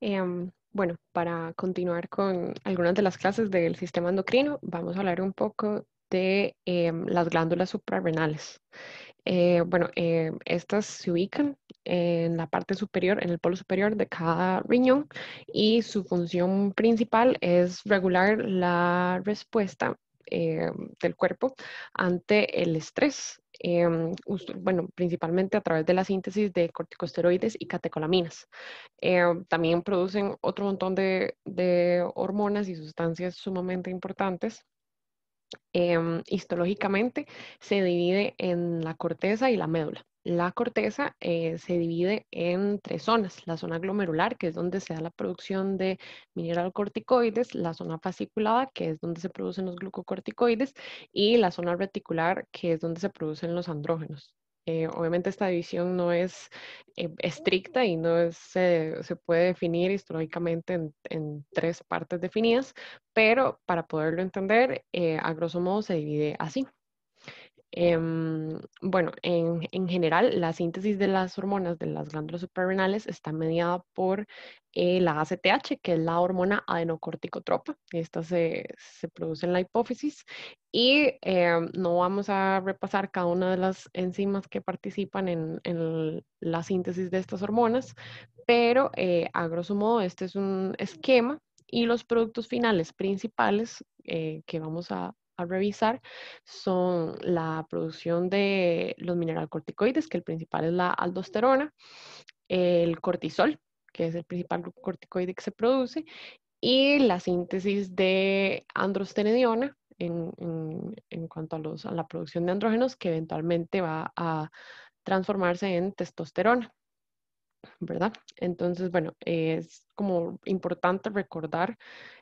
Em, bueno, para continuar con algunas de las clases del sistema endocrino, vamos a hablar un poco de em, las glándulas suprarrenales. Eh, bueno, em, estas se ubican en la parte superior, en el polo superior de cada riñón y su función principal es regular la respuesta del cuerpo ante el estrés Em, bueno, principalmente a través de la síntesis de corticosteroides y catecolaminas. Em, también producen otro montón de, hormonas y sustancias sumamente importantes. Em, histológicamente se divide en la corteza y la médula la corteza eh, se divide en tres zonas. La zona glomerular, que es donde se da la producción de corticoides, la zona fasciculada, que es donde se producen los glucocorticoides, y la zona reticular, que es donde se producen los andrógenos. Eh, obviamente esta división no es eh, estricta y no es, se puede definir históricamente en, en, tres partes definidas, pero para poderlo entender, a grosso modo se divide así. Em, bueno, en, general, la síntesis de las hormonas de las glándulas suprarrenales está mediada por eh, la ACTH, que es la hormona adenocorticotropa. Esta se, produce en la hipófisis y em, no vamos a repasar cada una de las enzimas que participan en, la síntesis de estas hormonas, pero eh, a grosso modo este es un esquema y los productos finales principales eh, que vamos a a revisar son la producción de los corticoides, que el principal es la aldosterona, el cortisol, que es el principal corticoide que se produce, y la síntesis de androstenediona en, cuanto a la producción de andrógenos, que eventualmente va a transformarse en testosterona. ¿verdad? Entonces, bueno, es como importante recordar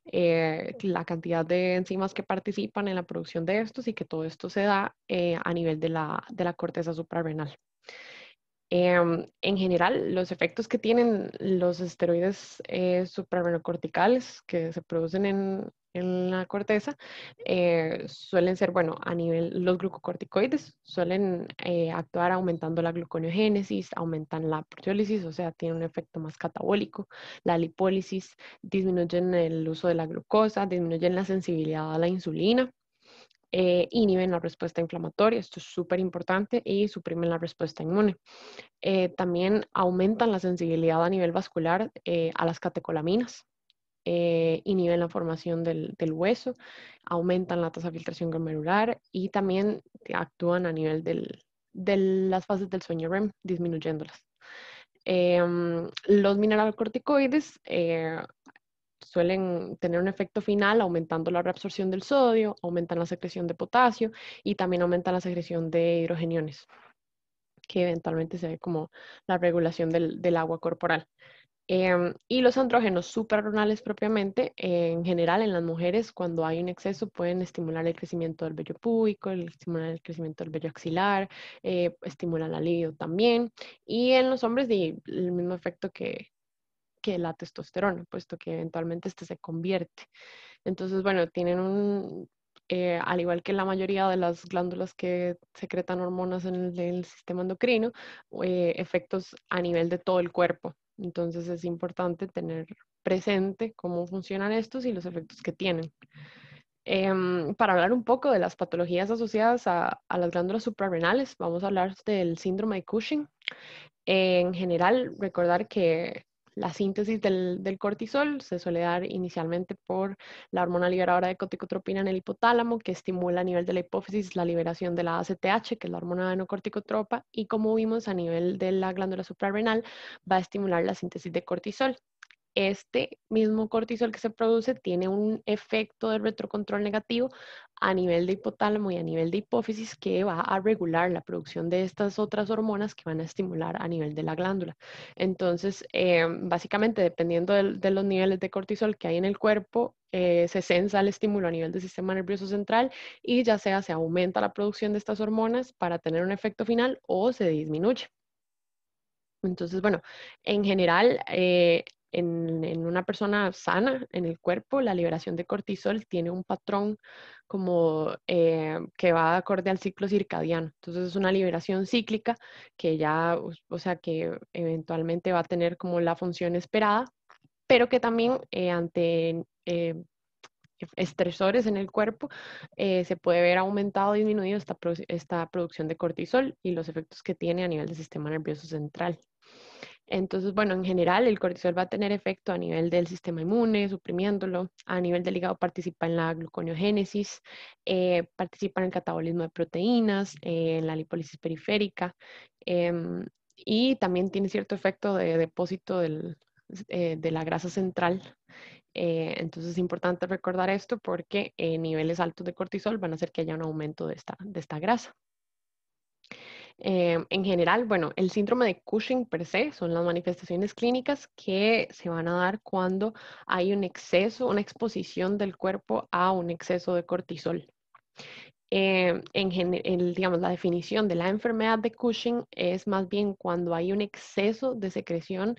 eh, la cantidad de enzimas que participan en la producción de estos y que todo esto se da eh, a nivel de la, de la corteza suprarrenal. Em, en general, los efectos que tienen los esteroides eh, suprarrenocorticales que se producen en, en la corteza eh, suelen ser, bueno, a nivel, los glucocorticoides suelen eh, actuar aumentando la gluconeogénesis, aumentan la proteólisis, o sea, tienen un efecto más catabólico, la lipólisis, disminuyen el uso de la glucosa, disminuyen la sensibilidad a la insulina, eh, inhiben la respuesta inflamatoria, esto es súper importante, y suprimen la respuesta inmune. también aumentan la sensibilidad a nivel vascular a las catecolaminas, eh, inhiben la formación del, hueso, aumentan la tasa de filtración glomerular y también actúan a nivel del, de las fases del sueño REM, disminuyéndolas. Em, los mineralocorticoides eh, suelen tener un efecto final aumentando la reabsorción del sodio, aumentan la secreción de potasio y también aumentan la secreción de hidrogeniones, que eventualmente se ve como la regulación del agua corporal. Em, y los andrógenos suprarrenales propiamente, en general en las mujeres, cuando hay un exceso, pueden estimular el crecimiento del vello púbico, estimular el crecimiento del vello axilar, eh, estimular la libido también. Y en los hombres, el mismo efecto que, la testosterona, puesto que eventualmente este se convierte. Entonces, bueno, tienen un, eh, al igual que la mayoría de las glándulas que secretan hormonas en el, sistema endocrino, eh, efectos a nivel de todo el cuerpo. Entonces es importante tener presente cómo funcionan estos y los efectos que tienen. Em, para hablar un poco de las patologías asociadas a, las glándulas suprarrenales, vamos a hablar del síndrome de Cushing. en general, recordar que la síntesis del, cortisol se suele dar inicialmente por la hormona liberadora de corticotropina en el hipotálamo, que estimula a nivel de la hipófisis la liberación de la ACTH, que es la hormona adenocorticotropa, y como vimos a nivel de la glándula suprarrenal, va a estimular la síntesis de cortisol este mismo cortisol que se produce tiene un efecto de retrocontrol negativo a nivel de hipotálamo y a nivel de hipófisis que va a regular la producción de estas otras hormonas que van a estimular a nivel de la glándula. Entonces, eh, básicamente, dependiendo de, los niveles de cortisol que hay en el cuerpo, eh, se sensa el estímulo a nivel del sistema nervioso central y ya sea se aumenta la producción de estas hormonas para tener un efecto final o se disminuye. Entonces, bueno, en general, eh, en, una persona sana en el cuerpo, la liberación de cortisol tiene un patrón como eh, que va acorde al ciclo circadiano. Entonces es una liberación cíclica que ya, o sea, que eventualmente va a tener como la función esperada, pero que también eh, ante eh, estresores en el cuerpo se puede ver aumentado o disminuido esta, esta producción de cortisol y los efectos que tiene a nivel del sistema nervioso central. Entonces, bueno, en general el cortisol va a tener efecto a nivel del sistema inmune, suprimiéndolo, a nivel del hígado participa en la gluconeogénesis, eh, participa en el catabolismo de proteínas, en la lipólisis periférica em, y también tiene cierto efecto de depósito eh, de la grasa central. Eh, entonces es importante recordar esto porque niveles altos de cortisol van a hacer que haya un aumento de esta grasa. Em, en general, bueno, el síndrome de Cushing per se son las manifestaciones clínicas que se van a dar cuando hay un exceso, una exposición del cuerpo a un exceso de cortisol. Em, en, digamos, la definición de la enfermedad de Cushing es más bien cuando hay un exceso de secreción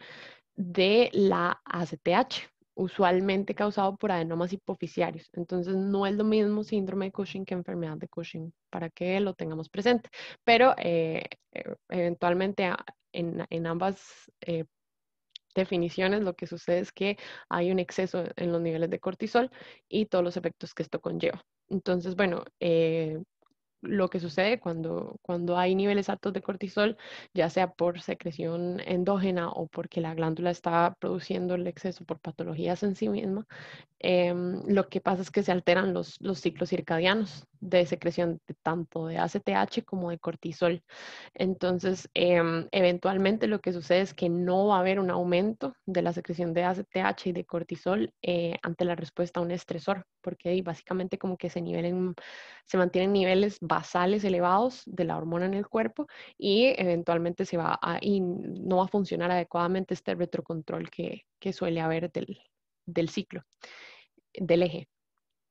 de la ACTH, usualmente causado por adenomas hipoficiarios. Entonces, no es lo mismo síndrome de Cushing que enfermedad de Cushing, para que lo tengamos presente. Pero eh, e, eventualmente en, ambas eh, definiciones lo que sucede es que hay un exceso en los niveles de cortisol y todos los efectos que esto conlleva. Entonces, bueno, eh, lo que sucede cuando, cuando hay niveles altos de cortisol, ya sea por secreción endógena o porque la glándula está produciendo el exceso por patologías en sí misma, em, lo que pasa es que se alteran los, los ciclos circadianos de secreción de, tanto de ACTH como de cortisol. Entonces, em, eventualmente lo que sucede es que no va a haber un aumento de la secreción de ACTH y de cortisol eh, ante la respuesta a un estresor, porque básicamente como que se, nivelen, se mantienen niveles basales elevados de la hormona en el cuerpo y eventualmente se va no va a funcionar adecuadamente este retrocontrol que, suele haber del, ciclo, del eje.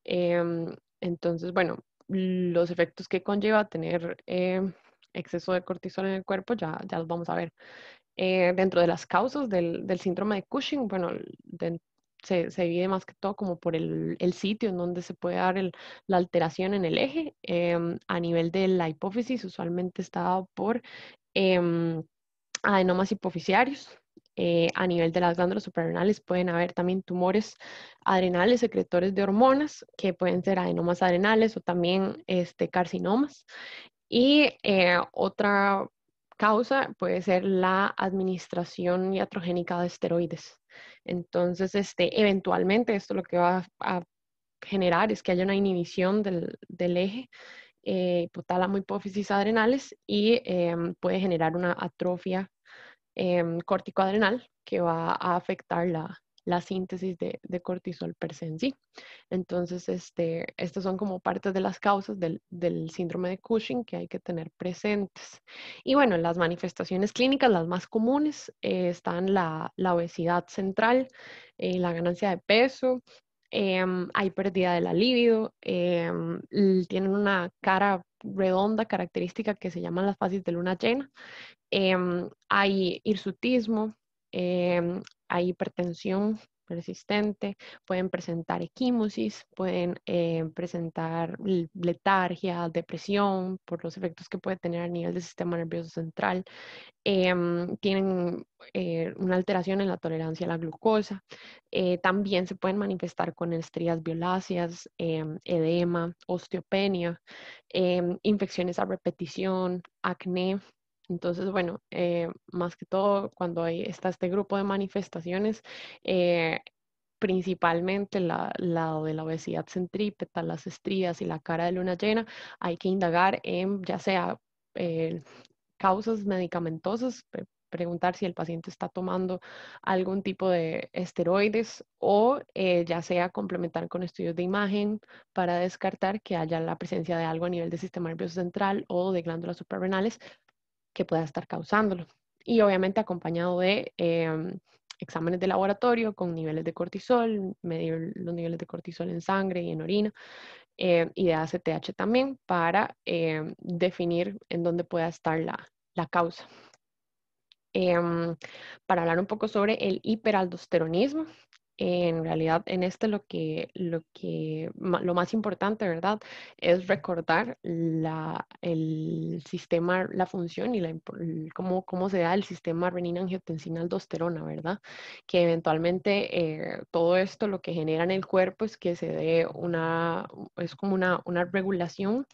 Em, entonces, bueno, los efectos que conlleva tener em, exceso de cortisol en el cuerpo ya, ya los vamos a ver. Eh, dentro de las causas del, síndrome de Cushing, bueno, de, se, divide más que todo como por el, sitio en donde se puede dar la alteración en el eje. Em, a nivel de la hipófisis, usualmente está dado por em, adenomas hipoficiarios. Eh, a nivel de las glándulas suprarrenales pueden haber también tumores adrenales, secretores de hormonas, que pueden ser adenomas adrenales o también este, carcinomas. Y eh, otra causa puede ser la administración iatrogénica de esteroides. Entonces, este, eventualmente esto lo que va a, generar es que haya una inhibición del, eje hipotálamo eh, hipófisis adrenales y em, puede generar una atrofia em, corticoadrenal que va a afectar la, la síntesis de, cortisol per se en sí. Entonces, este, estas son como partes de las causas del, síndrome de Cushing que hay que tener presentes. Y bueno, las manifestaciones clínicas, las más comunes, eh, están la, obesidad central, eh, la ganancia de peso, em, hay pérdida de la libido, em, tienen una cara redonda característica que se llaman las fases de luna llena, eh, hay hirsutismo, hay hipertensión persistente, pueden presentar equimosis, pueden eh, presentar letargia, depresión por los efectos que puede tener a nivel del sistema nervioso central, em, tienen eh, una alteración en la tolerancia a la glucosa, eh, también se pueden manifestar con estrías violáceas, em, edema, osteopenia, em, infecciones a repetición, acné, entonces, bueno, eh, más que todo, cuando hay, está este grupo de manifestaciones, eh, principalmente la, de la obesidad centrípeta, las estrías y la cara de luna llena, hay que indagar en ya sea eh, causas medicamentosas, preguntar si el paciente está tomando algún tipo de esteroides o ya sea complementar con estudios de imagen para descartar que haya la presencia de algo a nivel del sistema nervioso central o de glándulas suprarrenales que pueda estar causándolo. Y obviamente acompañado de em, exámenes de laboratorio con niveles de cortisol, medir los niveles de cortisol en sangre y en orina em, y de ACTH también para em, definir en dónde pueda estar la, la causa. para hablar un poco sobre el hiperaldosteronismo, en realidad en este lo que, lo que, lo más importante, ¿verdad? Es recordar la, el sistema, la función y la, cómo, se da el sistema renina-angiotensina-aldosterona, ¿verdad? Que eventualmente eh, todo esto lo que genera en el cuerpo es que se dé una, es como una, regulación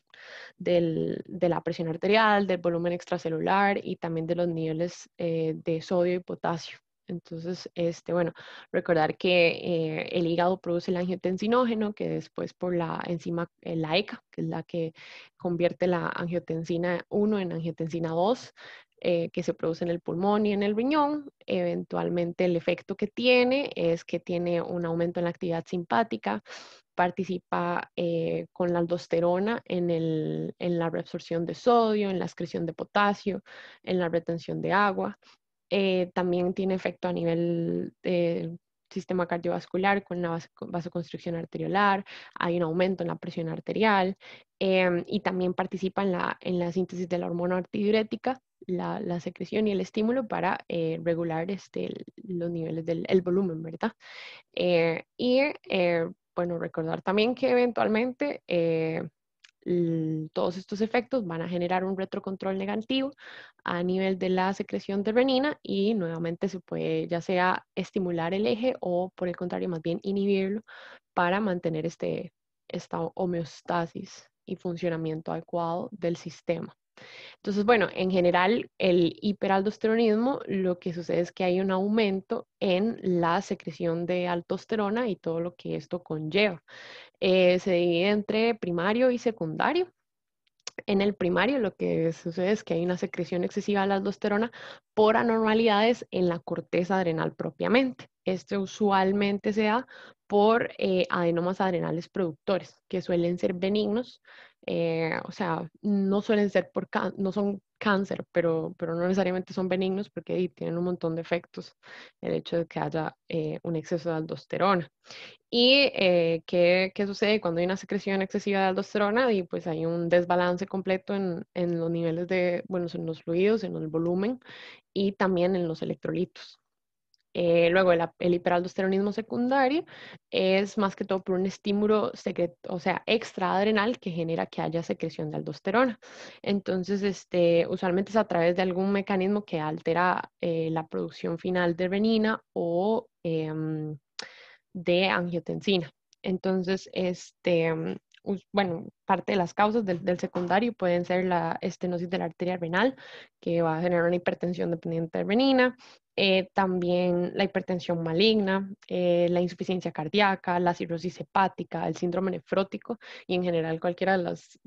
del, de la presión arterial, del volumen extracelular y también de los niveles eh, de sodio y potasio. Entonces, este, bueno, recordar que eh, el hígado produce el angiotensinógeno, que después por la enzima, eh, la ECA, que es la que convierte la angiotensina 1 en angiotensina 2, eh, que se produce en el pulmón y en el riñón. Eventualmente el efecto que tiene es que tiene un aumento en la actividad simpática, participa con la aldosterona en, la reabsorción de sodio, en la excreción de potasio, en la retención de agua. Eh, también tiene efecto a nivel del sistema cardiovascular con la vasoconstricción arteriolar, hay un aumento en la presión arterial em, y también participa en la, en la, síntesis de la hormona antidiurética la, secreción y el estímulo para eh, regular este, los niveles del volumen, ¿verdad? Eh, y bueno, recordar también que eventualmente Mm, todos estos efectos van a generar un retrocontrol negativo a nivel de la secreción de renina y nuevamente se puede ya sea estimular el eje o por el contrario más bien inhibirlo para mantener este, esta homeostasis y funcionamiento adecuado del sistema. Entonces, bueno, en general, el hiperaldosteronismo, lo que sucede es que hay un aumento en la secreción de aldosterona y todo lo que esto conlleva. Eh, se divide entre primario y secundario. En el primario lo que sucede es que hay una secreción excesiva de aldosterona por anormalidades en la corteza adrenal propiamente. Esto usualmente se da por eh, adenomas adrenales productores, que suelen ser benignos eh, o sea, no suelen ser por, no son cáncer, pero, pero no necesariamente son benignos porque tienen un montón de efectos el hecho de que haya eh, un exceso de aldosterona. ¿Y eh, ¿qué, sucede cuando hay una secreción excesiva de aldosterona? Y pues hay un desbalance completo en, en los niveles de, bueno, en los fluidos, en el volumen y también en los electrolitos. Eh, luego, el, hiperaldosteronismo secundario es más que todo por un estímulo, o sea, extraadrenal que genera que haya secreción de aldosterona. Entonces, este, usualmente es a través de algún mecanismo que altera eh, la producción final de renina o em, de angiotensina. Entonces, este, bueno, parte de las causas del, secundario pueden ser la estenosis de la arteria renal, que va a generar una hipertensión dependiente de venina, eh, también la hipertensión maligna, eh, la insuficiencia cardíaca, la cirrosis hepática, el síndrome nefrótico y en general cualquiera de las,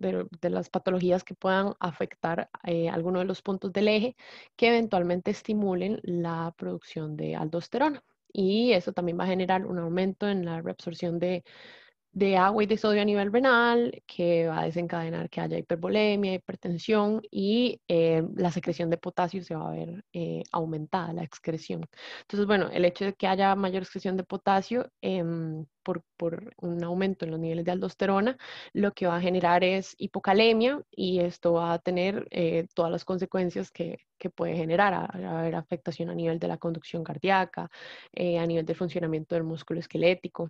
las patologías que puedan afectar eh, alguno de los puntos del eje que eventualmente estimulen la producción de aldosterona. Y eso también va a generar un aumento en la reabsorción de de agua y de sodio a nivel renal, que va a desencadenar que haya hipervolemia, hipertensión y eh, la secreción de potasio se va a ver eh, aumentada, la excreción. Entonces, bueno, el hecho de que haya mayor excreción de potasio em, por, un aumento en los niveles de aldosterona, lo que va a generar es hipocalemia y esto va a tener eh, todas las consecuencias que, puede generar, va a haber afectación a nivel de la conducción cardíaca, a nivel del funcionamiento del músculo esquelético.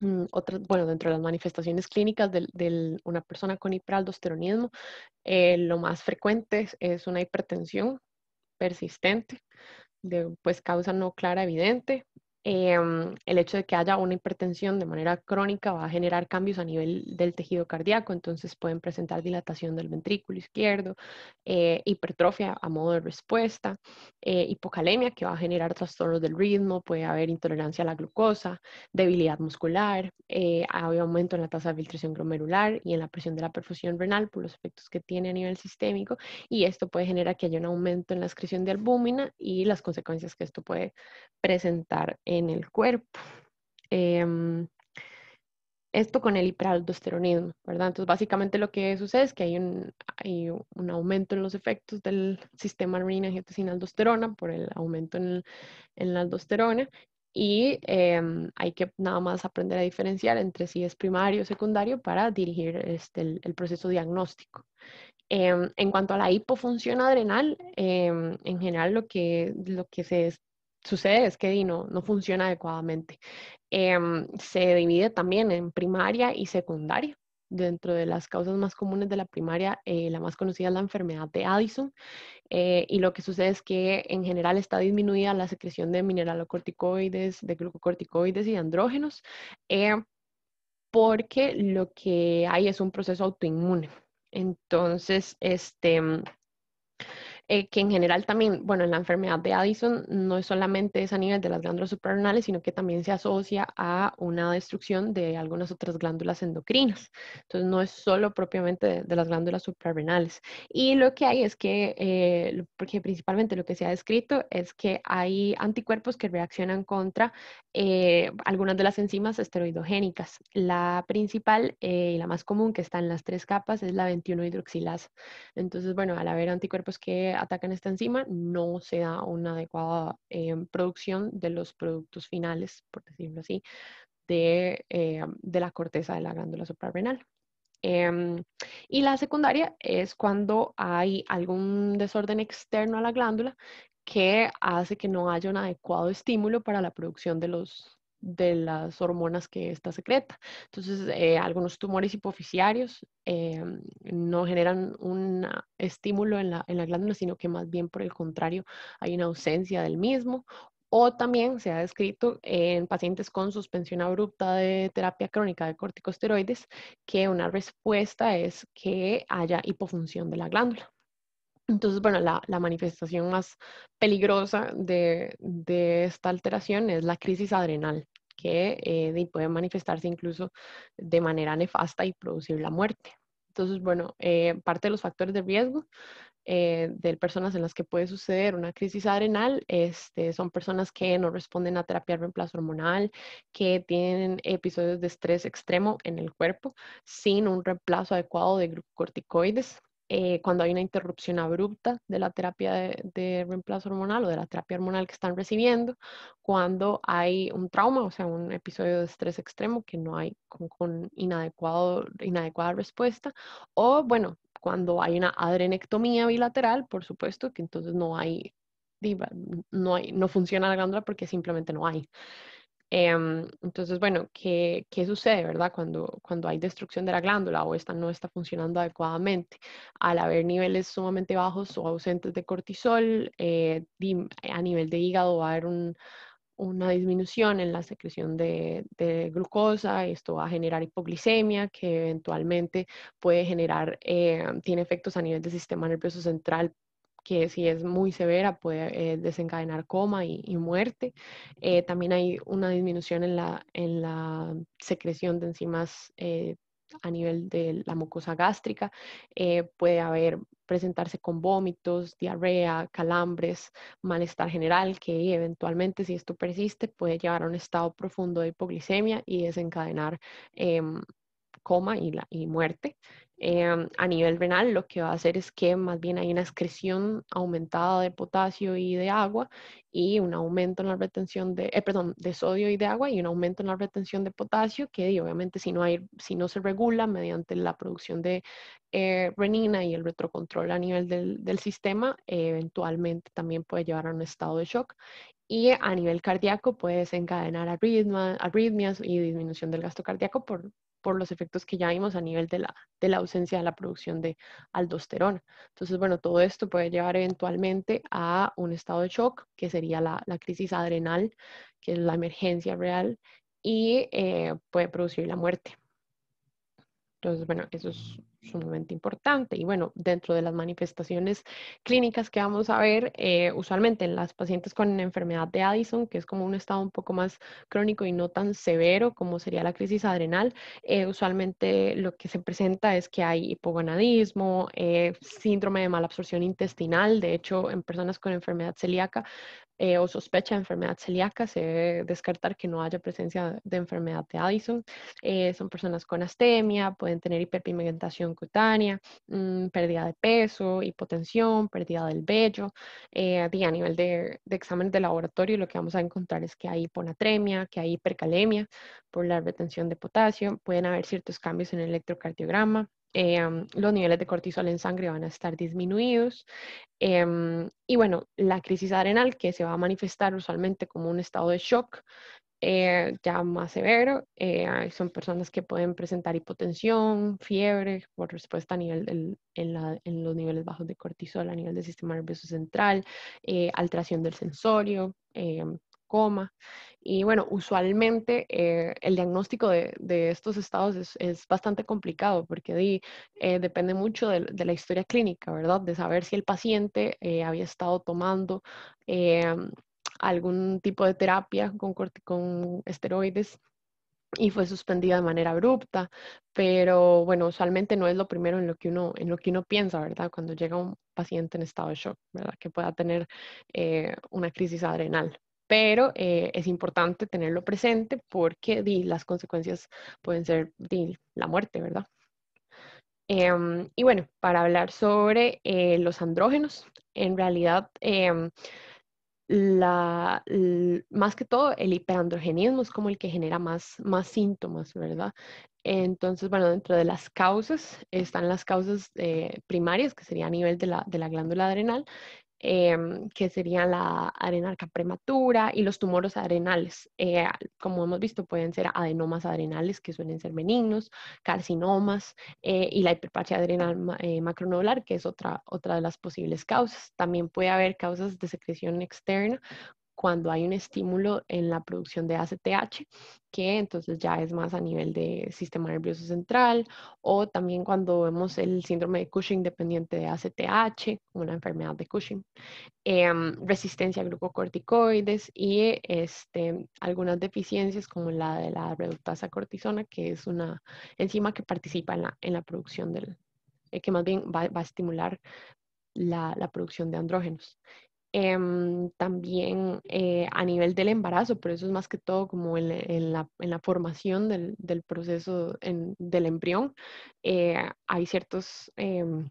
Mm, Otra bueno, dentro de las manifestaciones clínicas de, una persona con hiperaldosteronismo, eh, lo más frecuente es una hipertensión persistente de pues causa no clara evidente, Em, el hecho de que haya una hipertensión de manera crónica va a generar cambios a nivel del tejido cardíaco, entonces pueden presentar dilatación del ventrículo izquierdo, eh, hipertrofia a modo de respuesta, eh, hipocalemia que va a generar trastornos del ritmo, puede haber intolerancia a la glucosa, debilidad muscular, eh, hay aumento en la tasa de filtración glomerular y en la presión de la perfusión renal por los efectos que tiene a nivel sistémico y esto puede generar que haya un aumento en la excreción de albúmina y las consecuencias que esto puede presentar en el cuerpo. Em, esto con el hiperaldosteronismo, ¿verdad? Entonces, básicamente lo que sucede es que hay un, aumento en los efectos del sistema renina sin aldosterona por el aumento en, la aldosterona y em, hay que nada más aprender a diferenciar entre si es primario o secundario para dirigir este, el, proceso diagnóstico. Em, en cuanto a la hipofunción adrenal, en general lo que, lo que se sucede es que no, no funciona adecuadamente. Em, se divide también en primaria y secundaria. Dentro de las causas más comunes de la primaria, eh, la más conocida es la enfermedad de Addison. Eh, y lo que sucede es que en general está disminuida la secreción de mineralocorticoides, de glucocorticoides y de andrógenos, eh, porque lo que hay es un proceso autoinmune. Entonces, este, eh, que en general también, bueno, en la enfermedad de Addison no es solamente es a nivel de las glándulas suprarrenales, sino que también se asocia a una destrucción de algunas otras glándulas endocrinas. Entonces, no es solo propiamente de, las glándulas suprarrenales. Y lo que hay es que, eh, porque principalmente lo que se ha descrito es que hay anticuerpos que reaccionan contra eh, algunas de las enzimas esteroidogénicas. La principal y la más común que está en las tres capas es la 21-hidroxilasa. Entonces, bueno, al haber anticuerpos que atacan esta enzima, no se da una adecuada em, producción de los productos finales, por decirlo así, de, eh, de la corteza de la glándula suprarrenal. Em, y la secundaria es cuando hay algún desorden externo a la glándula que hace que no haya un adecuado estímulo para la producción de los, de las hormonas que está secreta. Entonces, eh, algunos tumores hipoficiarios eh, no generan un estímulo en la, glándula, sino que más bien por el contrario hay una ausencia del mismo o también se ha descrito en pacientes con suspensión abrupta de terapia crónica de corticosteroides que una respuesta es que haya hipofunción de la glándula. Entonces, bueno, la, manifestación más peligrosa de, de, esta alteración es la crisis adrenal que eh, pueden manifestarse incluso de manera nefasta y producir la muerte. Entonces, bueno, eh, parte de los factores de riesgo eh, de personas en las que puede suceder una crisis adrenal este, son personas que no responden a terapia de reemplazo hormonal, que tienen episodios de estrés extremo en el cuerpo sin un reemplazo adecuado de glucocorticoides, eh, cuando hay una interrupción abrupta de la terapia de, reemplazo hormonal o de la terapia hormonal que están recibiendo, cuando hay un trauma, o sea, un episodio de estrés extremo que no hay con, inadecuada respuesta, o bueno, cuando hay una adrenectomía bilateral, por supuesto, que entonces no hay, no, hay, no funciona la glándula porque simplemente no hay. Em, entonces, bueno, ¿qué, sucede, verdad? Cuando, hay destrucción de la glándula o esta no está funcionando adecuadamente, al haber niveles sumamente bajos o ausentes de cortisol, eh, a nivel de hígado va a haber una disminución en la secreción de, glucosa, esto va a generar hipoglicemia que eventualmente puede generar, eh, tiene efectos a nivel del sistema nervioso central que si es muy severa puede eh, desencadenar coma y, muerte. Eh, también hay una disminución en la, secreción de enzimas eh, a nivel de la mucosa gástrica. puede haber presentarse con vómitos, diarrea, calambres, malestar general, que eventualmente si esto persiste puede llevar a un estado profundo de hipoglicemia y desencadenar em, coma y muerte. Em, a nivel renal lo que va a hacer es que más bien hay una excreción aumentada de potasio y de agua y un aumento en la retención de, eh, perdón, de sodio y de agua y un aumento en la retención de potasio que obviamente si no, hay, si no se regula mediante la producción de eh, renina y el retrocontrol a nivel del, del sistema, eventualmente también puede llevar a un estado de shock y a nivel cardíaco puede desencadenar arritmias y disminución del gasto cardíaco por, por los efectos que ya vimos a nivel de la, ausencia de la producción de aldosterona. Entonces, bueno, todo esto puede llevar eventualmente a un estado de shock, que sería la, crisis adrenal, que es la emergencia real, y eh, puede producir la muerte. Entonces, bueno, eso es sumamente importante. Y bueno, dentro de las manifestaciones clínicas que vamos a ver, eh, usualmente en las pacientes con enfermedad de Addison, que es como un estado un poco más crónico y no tan severo como sería la crisis adrenal, eh, usualmente lo que se presenta es que hay hipogonadismo, eh, síndrome de malabsorción intestinal, de hecho en personas con enfermedad celíaca eh, o sospecha de enfermedad celíaca, se debe descartar que no haya presencia de enfermedad de Addison. Eh, son personas con astemia, pueden tener hiperpigmentación cutánea, mm, pérdida de peso, hipotensión, pérdida del vello. Eh, a nivel de, de, exámenes de laboratorio, lo que vamos a encontrar es que hay hiponatremia, que hay hipercalemia por la retención de potasio, pueden haber ciertos cambios en el electrocardiograma, Em, los niveles de cortisol en sangre van a estar disminuidos. Em, y bueno, la crisis adrenal, que se va a manifestar usualmente como un estado de shock eh, ya más severo, eh, son personas que pueden presentar hipotensión, fiebre por respuesta a nivel en, en, los niveles bajos de cortisol, a nivel del sistema nervioso central, eh, alteración del sensorio, em, coma. Y bueno, usualmente eh, el diagnóstico de, de estos estados es, es, bastante complicado porque eh, depende mucho de, la historia clínica, ¿verdad? De saber si el paciente eh, había estado tomando em, algún tipo de terapia con, con esteroides y fue suspendida de manera abrupta, pero bueno, usualmente no es lo primero en lo que uno, en lo que uno piensa, ¿verdad? Cuando llega un paciente en estado de shock, ¿verdad? Que pueda tener una crisis adrenal, pero eh, es importante tenerlo presente porque las consecuencias pueden ser di, la muerte, ¿verdad? Em, y bueno, para hablar sobre eh, los andrógenos, en realidad, em, más que todo, el hiperandrogenismo es como el que genera más, síntomas, ¿verdad? Entonces, bueno, dentro de las causas están las causas eh, primarias, que sería a nivel de la, de la glándula adrenal, Em, que serían la arenarca prematura y los tumores adrenales. Eh, como hemos visto, pueden ser adenomas adrenales, que suelen ser benignos, carcinomas eh, y la hiperplasia adrenal eh, macronodular, que es otra, otra de las posibles causas. También puede haber causas de secreción externa, cuando hay un estímulo en la producción de ACTH, que entonces ya es más a nivel de sistema nervioso central, o también cuando vemos el síndrome de Cushing dependiente de ACTH, una enfermedad de Cushing, em, resistencia a glucocorticoides y este, algunas deficiencias como la de la reductasa cortisona, que es una enzima que participa en la, producción del, eh, que más bien va, a estimular la, la producción de andrógenos. Em, también eh, a nivel del embarazo, pero eso es más que todo como en, la, formación del, proceso del embrión. Eh, hay ciertos, em,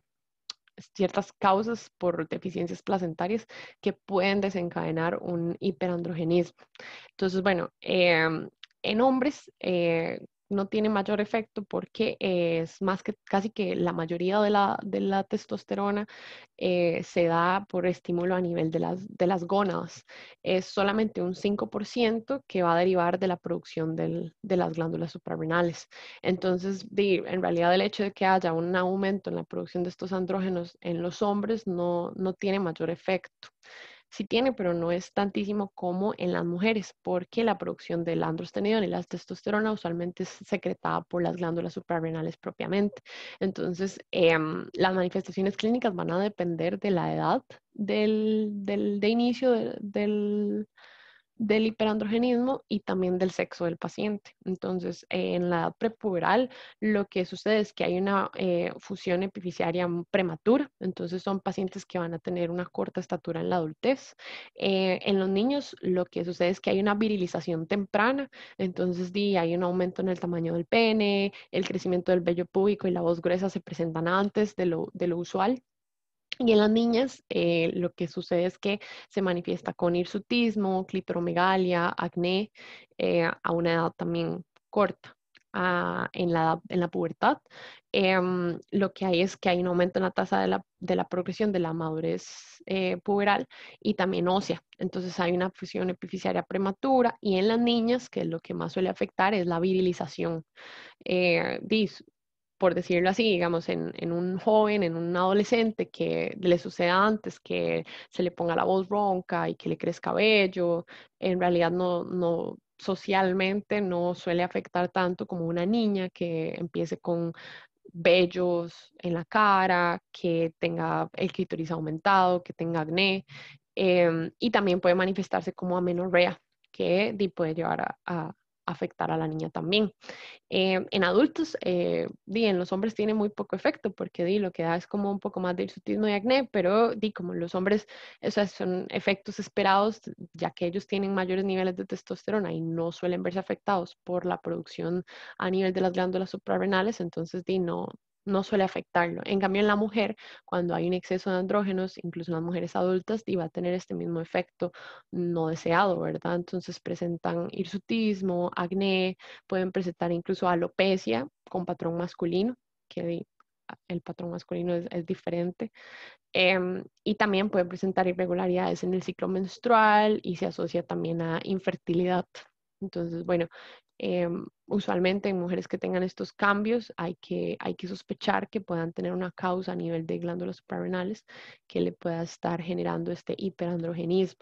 ciertas causas por deficiencias placentarias que pueden desencadenar un hiperandrogenismo. Entonces, bueno, em, en hombres, eh, no tiene mayor efecto porque es más que casi que la mayoría de la, testosterona eh, se da por estímulo a nivel de las, de gónadas. Es solamente un 5% que va a derivar de la producción de las glándulas suprarrenales. Entonces, en realidad el hecho de que haya un aumento en la producción de estos andrógenos en los hombres no tiene mayor efecto sí tiene, pero no es tantísimo como en las mujeres, porque la producción del androstenedión y la testosterona usualmente es secretada por las glándulas suprarrenales propiamente. Entonces, em, las manifestaciones clínicas van a depender de la edad del, de inicio del, del hiperandrogenismo y también del sexo del paciente. Entonces, en la edad prepuberal, lo que sucede es que hay una eh, fusión epificiaria prematura, entonces son pacientes que van a tener una corta estatura en la adultez. Eh, en los niños, lo que sucede es que hay una virilización temprana, entonces hay un aumento en el tamaño del pene, el crecimiento del vello púbico y la voz gruesa se presentan antes de lo, de lo usual. Y en las niñas eh, lo que sucede es que se manifiesta con hirsutismo, clitoromegalia, acné eh, a una edad también corta. en, la, en la pubertad, em, lo que hay es que hay un aumento en la tasa de la, de la progresión de la madurez eh, puberal y también ósea. Entonces hay una fusión epificiaria prematura y en las niñas, que es lo que más suele afectar, es la virilización. Eh, por decirlo así, digamos, en, un joven, en un adolescente que le suceda antes que se le ponga la voz ronca y que le crezca cabello, en realidad no, no socialmente no suele afectar tanto como una niña que empiece con vellos en la cara, que tenga el clítoris aumentado, que tenga acné, em, y también puede manifestarse como amenorrea, que puede llevar a afectar a la niña también. Em, en adultos, eh, en los hombres tiene muy poco efecto porque di, lo que da es como un poco más de irsutismo y acné, pero di, como los hombres, son efectos esperados ya que ellos tienen mayores niveles de testosterona y no suelen verse afectados por la producción a nivel de las glándulas suprarrenales, entonces di, no, no suele afectarlo. En cambio, en la mujer, cuando hay un exceso de andrógenos, incluso en las mujeres adultas, iba a tener este mismo efecto no deseado, ¿verdad? Entonces presentan hirsutismo, acné, pueden presentar incluso alopecia con patrón masculino, que ah, el patrón masculino es, diferente. Em, y también pueden presentar irregularidades en el ciclo menstrual y se asocia también a infertilidad. Entonces, bueno, Em, usualmente en mujeres que tengan estos cambios hay que, hay que sospechar que puedan tener una causa a nivel de glándulas suprarrenales que le pueda estar generando este hiperandrogenismo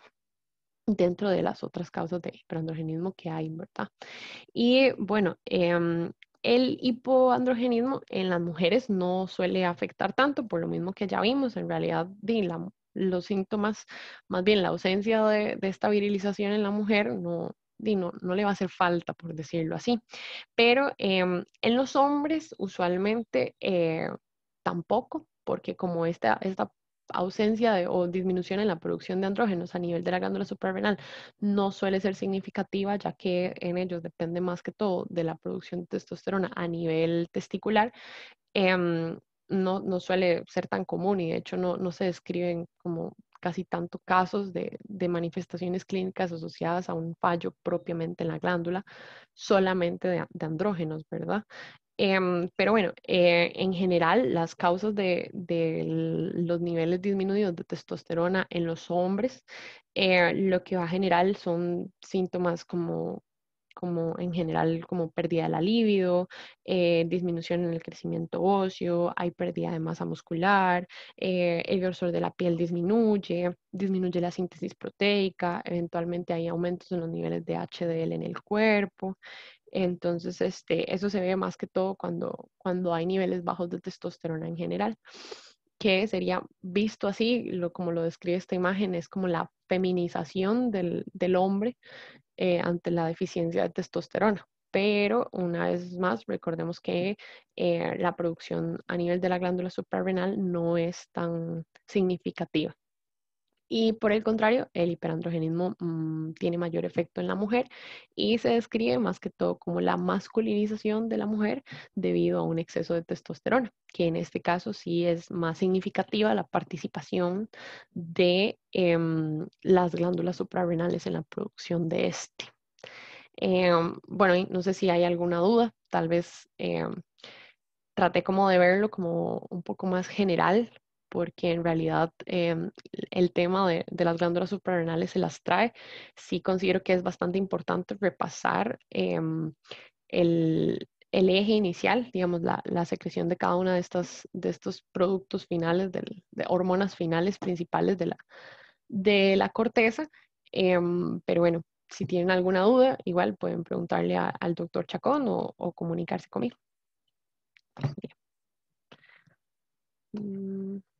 dentro de las otras causas de hiperandrogenismo que hay, ¿verdad? Y bueno, em, el hipoandrogenismo en las mujeres no suele afectar tanto, por lo mismo que ya vimos, en realidad los síntomas, más bien la ausencia de, de, esta virilización en la mujer no, no, no le va a hacer falta, por decirlo así. Pero em, en los hombres usualmente eh, tampoco, porque como esta, esta ausencia o disminución en la producción de andrógenos a nivel de la glándula suprarrenal no suele ser significativa, ya que en ellos depende más que todo de la producción de testosterona a nivel testicular. Em, no, no, suele ser tan común y de hecho no, no se describen como casi tanto casos de, manifestaciones clínicas asociadas a un fallo propiamente en la glándula, solamente de, andrógenos, ¿verdad? Em, pero bueno, eh, en general las causas de, los niveles disminuidos de testosterona en los hombres, eh, lo que va a generar son síntomas como como en general como pérdida de la libido, eh, disminución en el crecimiento óseo, hay pérdida de masa muscular, eh, el grosor de la piel disminuye, disminuye la síntesis proteica, eventualmente hay aumentos en los niveles de HDL en el cuerpo. Entonces, este, eso se ve más que todo cuando, cuando hay niveles bajos de testosterona en general que sería visto así, lo, como lo describe esta imagen, es como la feminización del, hombre eh, ante la deficiencia de testosterona. Pero una vez más, recordemos que eh, la producción a nivel de la glándula suprarrenal no es tan significativa. Y por el contrario, el hiperandrogenismo mm, tiene mayor efecto en la mujer y se describe más que todo como la masculinización de la mujer debido a un exceso de testosterona, que en este caso sí es más significativa la participación de em, las glándulas suprarrenales en la producción de este. Em, bueno, no sé si hay alguna duda, tal vez em, traté como de verlo como un poco más general, porque en realidad em, el tema de, las glándulas suprarrenales se las trae. Sí considero que es bastante importante repasar em, el, eje inicial, digamos, la, secreción de cada una de, de estos productos finales, de hormonas finales principales de la, de la corteza. Em, pero bueno, si tienen alguna duda, igual pueden preguntarle al doctor Chacón o, comunicarse conmigo. Ah.